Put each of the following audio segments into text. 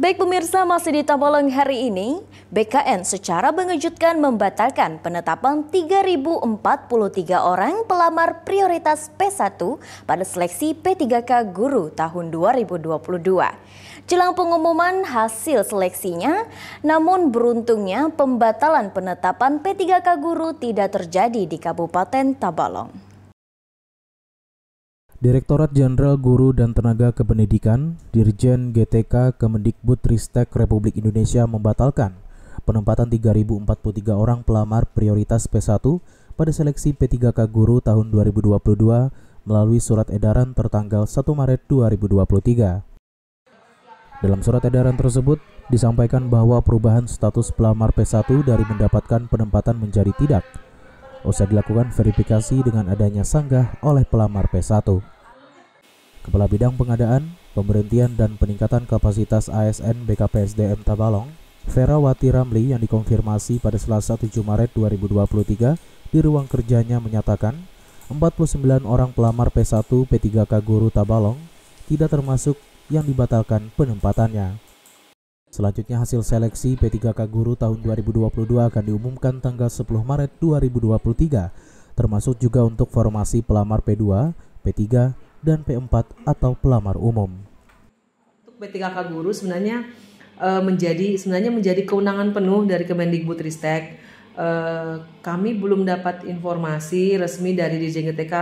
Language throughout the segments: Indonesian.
Baik pemirsa, masih di Tabalong hari ini, BKN secara mengejutkan membatalkan penetapan 3.043 orang pelamar prioritas P1 pada seleksi P3K Guru tahun 2022. Jelang pengumuman hasil seleksinya, namun beruntungnya pembatalan penetapan P3K Guru tidak terjadi di Kabupaten Tabalong. Direktorat Jenderal Guru dan Tenaga Kependidikan, Dirjen GTK Kemendikbud Ristek Republik Indonesia membatalkan penempatan 3.043 orang pelamar prioritas P1 pada seleksi P3K Guru tahun 2022 melalui surat edaran tertanggal 1 Maret 2023. Dalam surat edaran tersebut, disampaikan bahwa perubahan status pelamar P1 dari mendapatkan penempatan menjadi tidak, usah dilakukan verifikasi dengan adanya sanggah oleh pelamar P1. Kepala Bidang Pengadaan, Pemberhentian dan Peningkatan Kapasitas ASN BKPSDM Tabalong, Vera Wati Ramli yang dikonfirmasi pada Selasa 7 Maret 2023 di ruang kerjanya menyatakan 49 orang pelamar P1 P3K Guru Tabalong tidak termasuk yang dibatalkan penempatannya. Selanjutnya hasil seleksi P3K Guru tahun 2022 akan diumumkan tanggal 10 Maret 2023, termasuk juga untuk formasi pelamar P2, P3, dan P4 atau pelamar umum. Untuk P3K guru sebenarnya eh, menjadi sebenarnya menjadi kewenangan penuh dari Kemendikbudristek. Eh, kami belum dapat informasi resmi dari DJGTK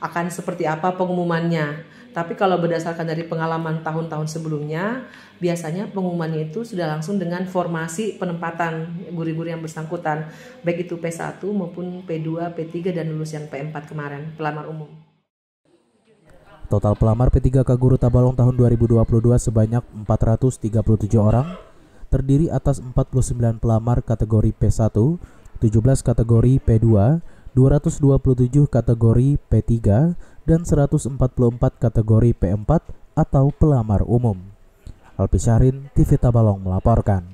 akan seperti apa pengumumannya. Tapi kalau berdasarkan dari pengalaman tahun-tahun sebelumnya, biasanya pengumumannya itu sudah langsung dengan formasi penempatan guru-guru yang bersangkutan, baik itu P1 maupun P2, P3 dan lulusan P4 kemarin, pelamar umum. Total pelamar P3K Guru Tabalong tahun 2022 sebanyak 437 orang, terdiri atas 49 pelamar kategori P1, 17 kategori P2, 227 kategori P3, dan 144 kategori P4 atau pelamar umum. Alpi Syahrin, TV Tabalong melaporkan.